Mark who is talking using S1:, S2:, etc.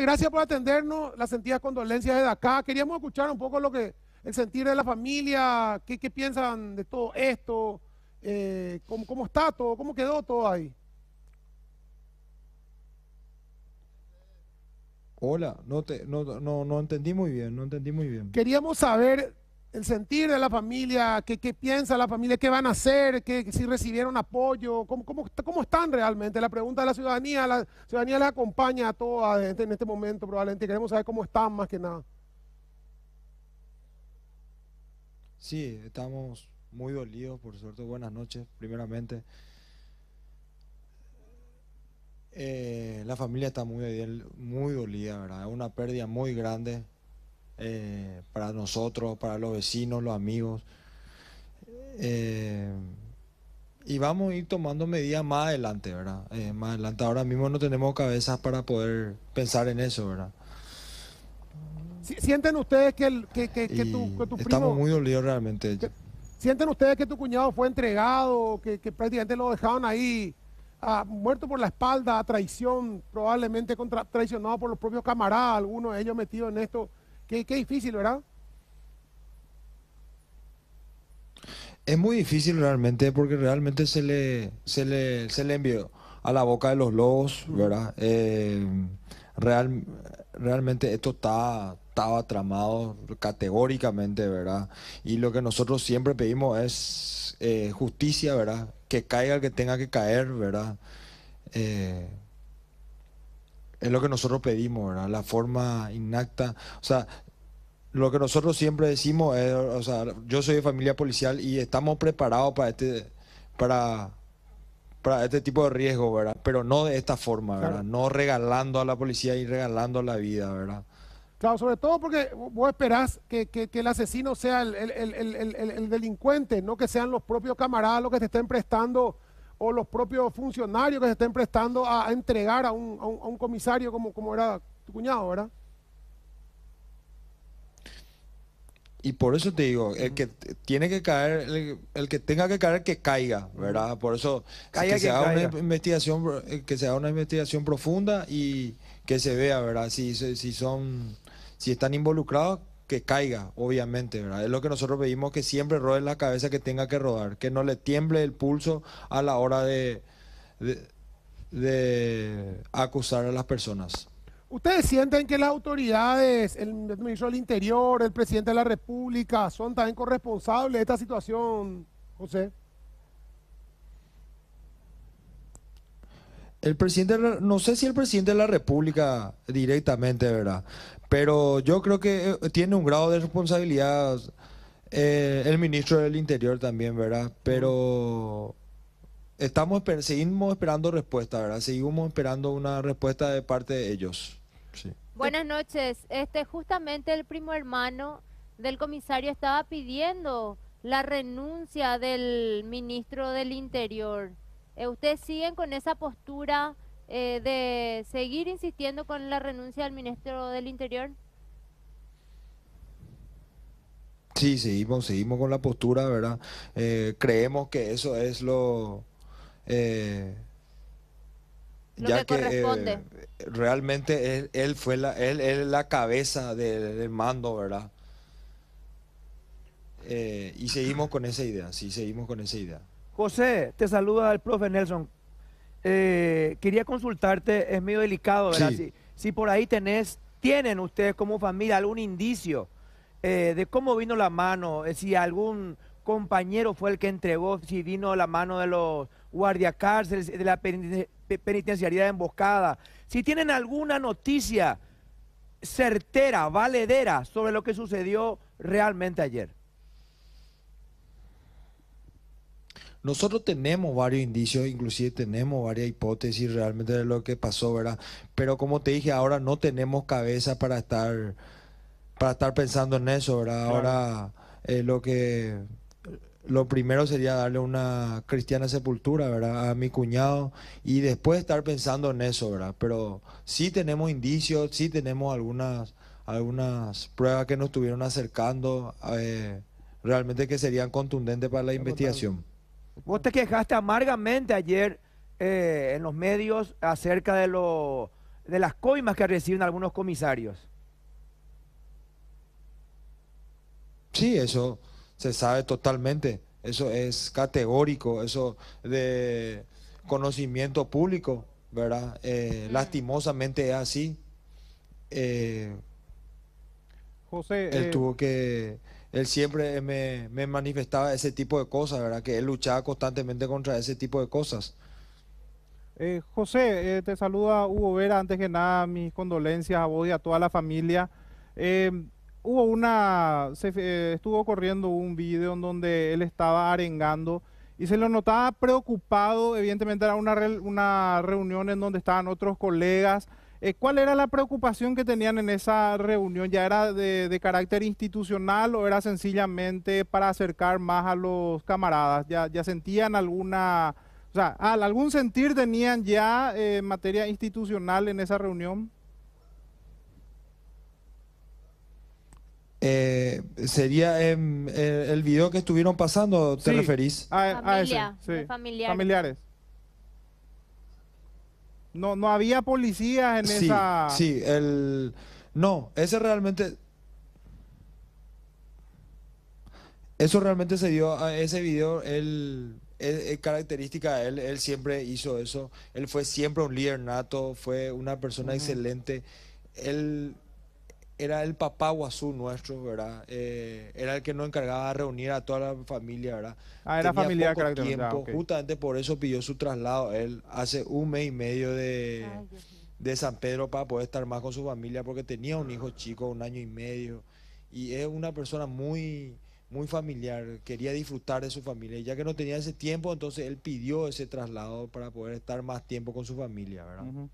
S1: gracias por atendernos. Las sentidas condolencias de acá. Queríamos escuchar un poco lo que el sentir de la familia, qué, piensan de todo esto, eh, cómo, está todo, cómo quedó todo ahí.
S2: Hola, no, te, no, no, no entendí muy bien, no entendí muy bien.
S1: Queríamos saber el sentir de la familia, qué, piensa la familia, qué van a hacer, qué, si recibieron apoyo, cómo, cómo, están realmente. La pregunta de la ciudadanía, la ciudadanía les acompaña a toda gente este, en este momento probablemente. Queremos saber cómo están más que nada.
S2: Sí, estamos muy dolidos, por suerte. Buenas noches, primeramente. Eh, la familia está muy, muy dolida, ¿verdad? una pérdida muy grande eh, para nosotros, para los vecinos, los amigos. Eh, y vamos a ir tomando medidas más adelante, ¿verdad? Eh, más adelante. Ahora mismo no tenemos cabezas para poder pensar en
S1: eso, ¿verdad? ¿Sienten ustedes que, tu, Estamos muy dolidos realmente. ¿Sienten ustedes que tu cuñado fue entregado, que, prácticamente lo dejaron ahí ah, muerto por la espalda, a traición, probablemente traicionado por los propios camaradas, algunos de ellos metidos en esto? Qué, difícil, ¿verdad?
S2: Es muy difícil realmente porque realmente se le, se se le envió a la boca de los lobos, ¿verdad? Eh, realmente esto estaba tramado categóricamente, ¿verdad? Y lo que nosotros siempre pedimos es eh, justicia, ¿verdad? Que caiga el que tenga que caer, ¿verdad? Eh, es lo que nosotros pedimos, ¿verdad? La forma inacta, o sea, lo que nosotros siempre decimos es, o sea, yo soy de familia policial y estamos preparados para este, para, para este tipo de riesgo, ¿verdad? Pero no de esta forma, ¿verdad? No regalando a la policía y regalando
S1: la vida, ¿verdad? Claro, sobre todo porque vos esperás que, el asesino sea el, el, delincuente, no que sean los propios camaradas los que te estén prestando o los propios funcionarios que se estén prestando a, entregar a un, comisario como, como era tu cuñado, ¿verdad?
S2: Y por eso te digo, el que tiene que caer, el, que tenga que caer, que caiga, ¿verdad? Por eso que, se haga una investigación, que una investigación profunda y que se vea, ¿verdad? Si, si son, si están involucrados, que caiga, obviamente, ¿verdad? Es lo que nosotros pedimos, que siempre rode la cabeza que tenga que rodar, que no le tiemble el pulso a la hora de, de, acusar a las personas.
S1: ¿Ustedes sienten que las autoridades, el ministro del Interior, el presidente de la República, son también corresponsables de esta situación, José?
S2: El presidente, no sé si el presidente de la República directamente, ¿verdad? Pero yo creo que eh, tiene un grado de responsabilidad eh, el ministro del Interior también, ¿verdad? Pero estamos seguimos esperando respuesta, ¿verdad? Seguimos esperando una respuesta de parte de ellos. Buenas noches. Este justamente el primo hermano del comisario estaba pidiendo la renuncia del ministro del Interior. Eh, ¿Ustedes siguen con esa postura eh, de seguir insistiendo con la renuncia al ministro del Interior? Sí, seguimos, seguimos con la postura, ¿verdad? Eh, creemos que eso es lo... Eh, ya que, realmente él, fue la, él, la cabeza del, del mando, ¿verdad? y seguimos con esa idea, sí, seguimos con esa idea. José, te saluda el profe Nelson. Eh, quería consultarte, es medio delicado, ¿verdad? Si, por ahí tenés, tienen ustedes como familia algún indicio eh, de cómo vino la mano, eh, si algún compañero fue el que entregó, si vino la mano de los guardiacárceles, de la penitenciaría penitenciaría emboscada, si tienen alguna noticia certera, valedera sobre lo que sucedió realmente ayer. Nosotros tenemos varios indicios, inclusive tenemos varias hipótesis realmente de lo que pasó, ¿verdad? Pero como te dije, ahora no tenemos cabeza para estar, para estar pensando en eso, ¿verdad? Ahora eh, lo que lo primero sería darle una cristiana sepultura, ¿verdad? A mi cuñado y después estar pensando en eso, ¿verdad? Pero sí tenemos indicios, sí tenemos algunas, algunas pruebas que nos estuvieron acercando, eh, realmente que serían contundentes para la investigación. Vos te quejaste amargamente ayer eh, en los medios acerca de, las coimas que reciben algunos comisarios. Sí, eso se sabe totalmente. Eso es categórico, eso de conocimiento público, ¿verdad? Eh, lastimosamente es así. Eh,
S1: José. Él tuvo
S2: que él siempre me, manifestaba ese tipo de cosas, ¿verdad? Que él luchaba constantemente contra ese tipo de cosas.
S1: Eh, José, eh, te saluda Hugo Vera. Antes que nada, mis condolencias a vos y a toda la familia. Eh, hubo una, se, eh, estuvo corriendo un video en donde él estaba arengando y se lo notaba preocupado. Evidentemente era una, una reunión en donde estaban otros colegas eh, ¿Cuál era la preocupación que tenían en esa reunión? ¿Ya era de, carácter institucional o era sencillamente para acercar más a los camaradas? ¿Ya, sentían alguna, o sea, algún sentir tenían ya eh, materia institucional en esa reunión?
S2: Eh, sería em, el video que estuvieron pasando, ¿te referís? A,
S1: familiares.
S2: No, no había policías en esa... Sí, el... No, ese realmente... Eso realmente se dio a ese video, él, característica de él, él siempre hizo eso, él fue siempre un líder nato, fue una persona excelente, él era el papá Guazú nuestro, ¿verdad? Eh, era el que nos encargaba de reunir a toda la familia, ¿verdad? Ah, era familia familiar poco ah, justamente por eso pidió su traslado él hace un mes y medio de... San Pedro para poder estar más con su familia porque tenía un hijo chico, un año y medio, y es una persona muy, muy familiar, quería disfrutar de su familia, y ya que no tenía ese tiempo, entonces él pidió ese traslado para poder estar más tiempo con su familia, ¿verdad?